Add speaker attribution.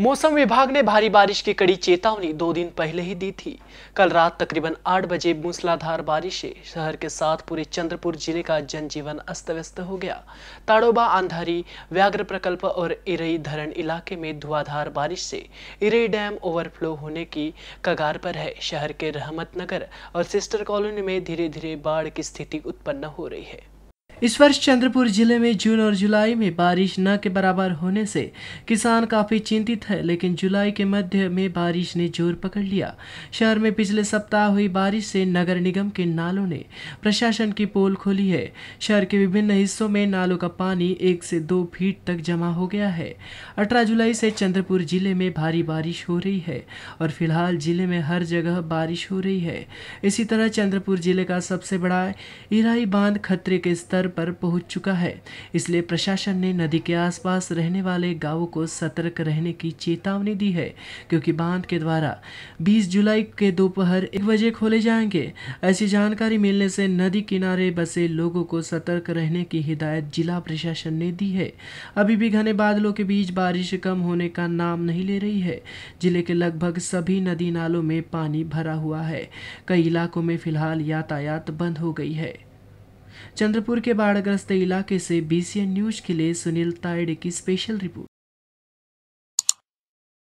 Speaker 1: मौसम विभाग ने भारी बारिश की कड़ी चेतावनी दो दिन पहले ही दी थी कल रात तकरीबन आठ बजे मूसलाधार बारिश से शहर के साथ पूरे चंद्रपुर जिले का जनजीवन अस्त व्यस्त हो गया ताड़ोबा आंधारी व्याघ्र प्रकल्प और इरई धरण इलाके में धुआधार बारिश से इरई डैम ओवरफ्लो होने की कगार पर है शहर के रहमत नगर और सिस्टर कॉलोनी में धीरे धीरे बाढ़ की स्थिति उत्पन्न हो रही है इस वर्ष चंद्रपुर जिले में जून और जुलाई में बारिश न के बराबर होने से किसान काफी चिंतित है लेकिन जुलाई के मध्य में बारिश ने जोर पकड़ लिया शहर में पिछले सप्ताह हुई बारिश से नगर निगम के नालों ने प्रशासन की पोल खोली है शहर के विभिन्न हिस्सों में नालों का पानी एक से दो फीट तक जमा हो गया है अठारह जुलाई से चंद्रपुर जिले में भारी बारिश हो रही है और फिलहाल जिले में हर जगह बारिश हो रही है इसी तरह चंद्रपुर जिले का सबसे बड़ा इराई बांध खतरे के स्तर पर पहुंच चुका है इसलिए प्रशासन ने नदी के आसपास रहने वाले गांवों को सतर्क रहने की चेतावनी दी है क्योंकि बांध के द्वारा 20 जुलाई के दोपहर एक बजे खोले जाएंगे ऐसी जानकारी मिलने से नदी किनारे बसे लोगों को सतर्क रहने की हिदायत जिला प्रशासन ने दी है अभी भी घने बादलों के बीच बारिश कम होने का नाम नहीं ले रही है जिले के लगभग सभी नदी नालों में पानी भरा हुआ है कई इलाकों में फिलहाल यातायात बंद हो गई है चंद्रपुर के बाढ़ग्रस्त इलाके से बीसीएन न्यूज के लिए सुनील ताइडे की स्पेशल रिपोर्ट